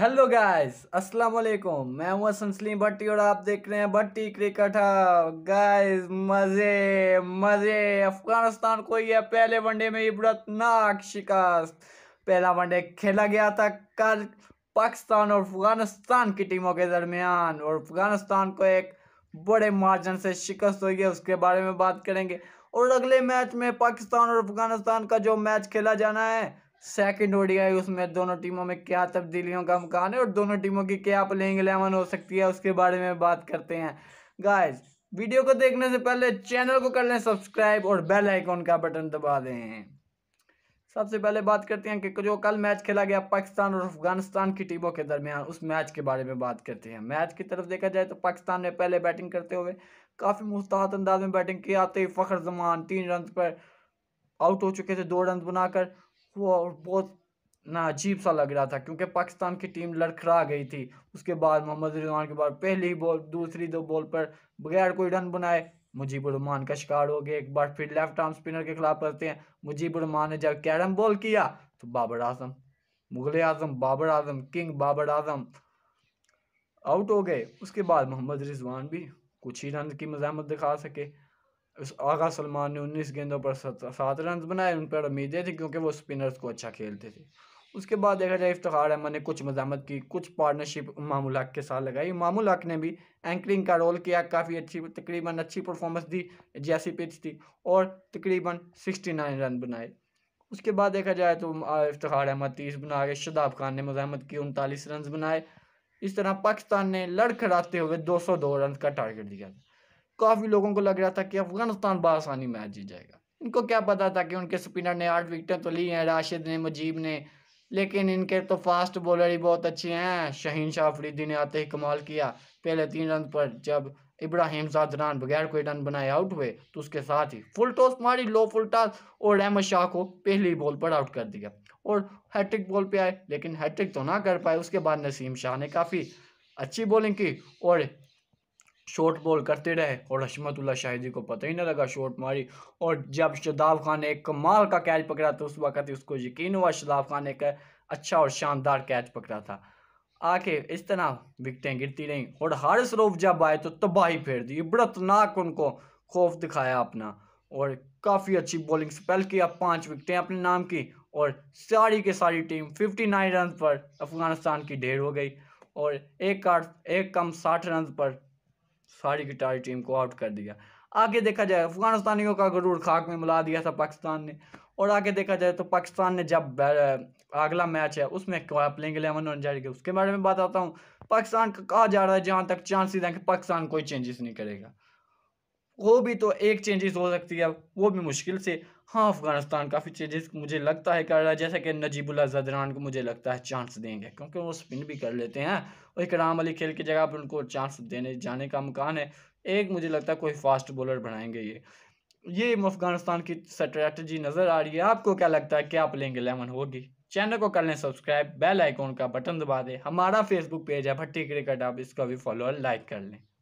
hello guys अस्सलाम वालेकुम मैं हूं सनसलीम भट्टी और आप देख रहे हैं भट्टी क्रिकेट गाइस मज़े मज़े अफगानिस्तान को यह पहले वनडे में इबरतनाक शिकस्त पहला वनडे खेला गया था कल पाकिस्तान और अफगानिस्तान की टीमों के दरमियान और अफगानिस्तान को एक बड़े मार्जिन से शिकस्त हुई है उसके बारे में बात करेंगे और अगले मैच में पाकिस्तान और अफगानिस्तान का जो मैच खेला जाना है सेकंड ओडीआई उसमें दोनों टीमों में क्या तब्दीलियों का मकान है और दोनों टीमों की क्या प्लेइंग इलेवन हो सकती है उसके बारे में बात करते हैं गाइज वीडियो को देखने से पहले चैनल को कर लें सब्सक्राइब और बेल आइकॉन का बटन दबा दें सबसे पहले बात करते हैं कि जो कल मैच खेला गया पाकिस्तान और अफगानिस्तान की टीमों के दरमियान उस मैच के बारे में बात करते हैं मैच की तरफ देखा जाए तो पाकिस्तान ने पहले बैटिंग करते हुए काफ़ी मुस्ताहत अंदाज में बैटिंग की आते ही फ़खर जमान तीन रन पर आउट हो चुके थे दो रन बनाकर वो बहुत ना अजीब सा लग रहा था क्योंकि पाकिस्तान की टीम लड़खड़ा गई थी उसके बाद मोहम्मद रिजवान के बाद पहली बॉल दूसरी दो बॉल पर बगैर कोई रन बनाए मुजीबरमान का शिकार हो गए एक बार फिर लेफ्ट आर्म स्पिनर के खिलाफ करते हैं मुजीबरमान ने जब कैरम बॉल किया तो बाबर आजम मुगल आजम बाबर आजम किंग बाबर आजम आउट हो गए उसके बाद मोहम्मद रिजवान भी कुछ ही रन की मजामत दिखा सके आगा सलमान ने उन्नीस गेंदों पर सात रन बनाए उन पर उम्मीदें थी क्योंकि वो स्पिनर्स को अच्छा खेलते थे उसके बाद देखा जाए इफ्तार अहमद ने कुछ मजामत की कुछ पार्टनरशिप मामूल हक के साथ लगाई मामूल हक ने भी एंकरिंग का रोल किया काफ़ी अच्छी तकरीबन अच्छी परफॉर्मेंस दी जैसी पिच थी और तकरीबन सिक्सटी नाइन रन बनाए उसके बाद देखा जाए तो इफ्तार अहमद तीस बना के शदाब खान ने मजामत की उनतालीस रन बनाए इस तरह पाकिस्तान ने लड़खड़ाते हुए दो सौ दो रन का टारगेट दिया था काफ़ी लोगों को लग रहा था कि अफगानिस्तान बसानी मैच जीत जाएगा इनको क्या पता था कि उनके स्पिनर ने आठ विकटें तो ली हैं राशिद ने मुजीब ने लेकिन इनके तो फास्ट बॉलर ही बहुत अच्छे हैं शहीन शाह अफरीदी ने आते ही कमाल किया पहले तीन रन पर जब इब्राहिम सादरान बगैर कोई रन बनाए आउट हुए तो उसके साथ ही फुल टॉस मारी लो फुल टॉस और अहमद शाह को पहली बॉल पर आउट कर दिया और हैट्रिक बॉल पे आए लेकिन हैट्रिक तो ना कर पाए उसके बाद नसीम शाह ने काफ़ी अच्छी बॉलिंग की और शॉर्ट बॉल करते रहे और हशमतुल्ला शाहिदी को पता ही ना लगा शॉर्ट मारी और जब शदाब खान ने एक कमाल का कैच पकड़ा तो उस वक्त उसको यकीन हुआ शदाब खान ने एक अच्छा और शानदार कैच पकड़ा था आके इस तरह विकटें गिरती रहीं और हर स्वरूप जब आए तो तबाही फेर दी इबरतनाक उनको खौफ दिखाया अपना और काफ़ी अच्छी बॉलिंग स्पेल किया पाँच विकटें अपने नाम की और सारी के सारी टीम 59 रन पर अफगानिस्तान की ढेर हो गई और एक आठ एक कम साठ रन पर सारी की टीम को आउट कर दिया आगे देखा जाए अफगानिस्तानियों का गरूर खाक में मिला दिया था पाकिस्तान ने और आगे देखा जाए तो पाकिस्तान ने जब अगला मैच है उसमें प्लेंग एलेवन होने जाएगी उसके बारे में बात आता हूँ पाकिस्तान का कहा जा रहा है जहाँ तक चांसेस हैं कि पाकिस्तान कोई चेंजेस नहीं करेगा वो भी तो एक चेंजेस हो सकती है वो भी मुश्किल से हाँ अफगानिस्तान काफ़ी चेंजेस मुझे लगता है कर रहा है जैसे कि नजीबुल्ला जदरान को मुझे लगता है चांस देंगे क्योंकि वो स्पिन भी कर लेते हैं और इकराम अली खेल की जगह पर उनको चांस देने जाने का मकान है एक मुझे लगता है कोई फास्ट बॉलर बनाएंगे ये ये अफगानिस्तान की स्ट्रैटेजी नज़र आ रही है आपको क्या लगता है क्या प्लेंग एलेवन होगी चैनल को कर लें सब्सक्राइब बेल आइकॉन का बटन दबा दें हमारा फेसबुक पेज है भट्टी क्रिकेट आप इसका भी फॉलो और लाइक कर लें